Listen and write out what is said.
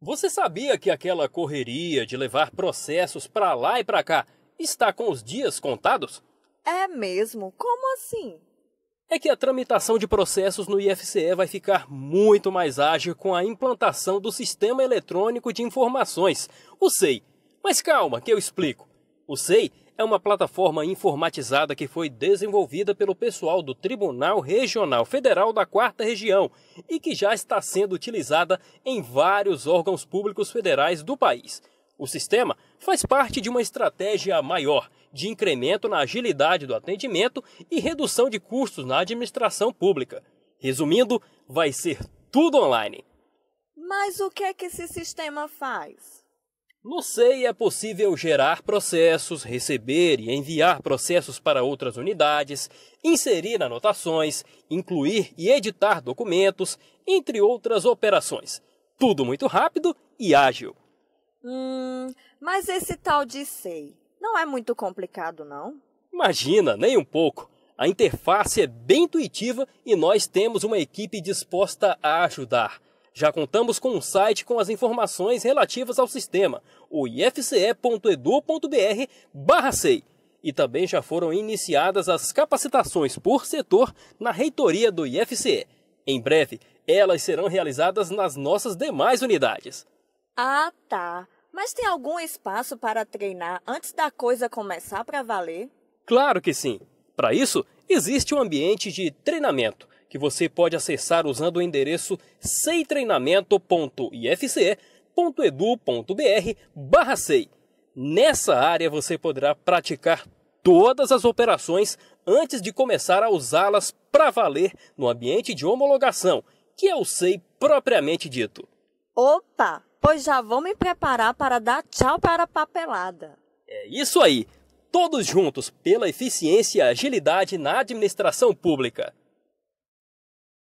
Você sabia que aquela correria de levar processos para lá e para cá está com os dias contados? É mesmo? Como assim? É que a tramitação de processos no IFCE vai ficar muito mais ágil com a implantação do Sistema Eletrônico de Informações, o SEI. Mas calma, que eu explico. O SEI é uma plataforma informatizada que foi desenvolvida pelo pessoal do Tribunal Regional Federal da Quarta Região e que já está sendo utilizada em vários órgãos públicos federais do país. O sistema faz parte de uma estratégia maior de incremento na agilidade do atendimento e redução de custos na administração pública. Resumindo, vai ser tudo online. Mas o que é que esse sistema faz? No SEI é possível gerar processos, receber e enviar processos para outras unidades, inserir anotações, incluir e editar documentos, entre outras operações. Tudo muito rápido e ágil. Hum, mas esse tal de SEI não é muito complicado, não? Imagina, nem um pouco. A interface é bem intuitiva e nós temos uma equipe disposta a ajudar. Já contamos com um site com as informações relativas ao sistema, o ifce.edu.br cei SEI. E também já foram iniciadas as capacitações por setor na reitoria do IFCE. Em breve, elas serão realizadas nas nossas demais unidades. Ah, tá. Mas tem algum espaço para treinar antes da coisa começar para valer? Claro que sim. Para isso, existe um ambiente de treinamento que você pode acessar usando o endereço seitreinamento.ifce.edu.br barra sei. Nessa área você poderá praticar todas as operações antes de começar a usá-las para valer no ambiente de homologação, que é o SEI propriamente dito. Opa, pois já vou me preparar para dar tchau para a papelada. É isso aí, todos juntos pela eficiência e agilidade na administração pública.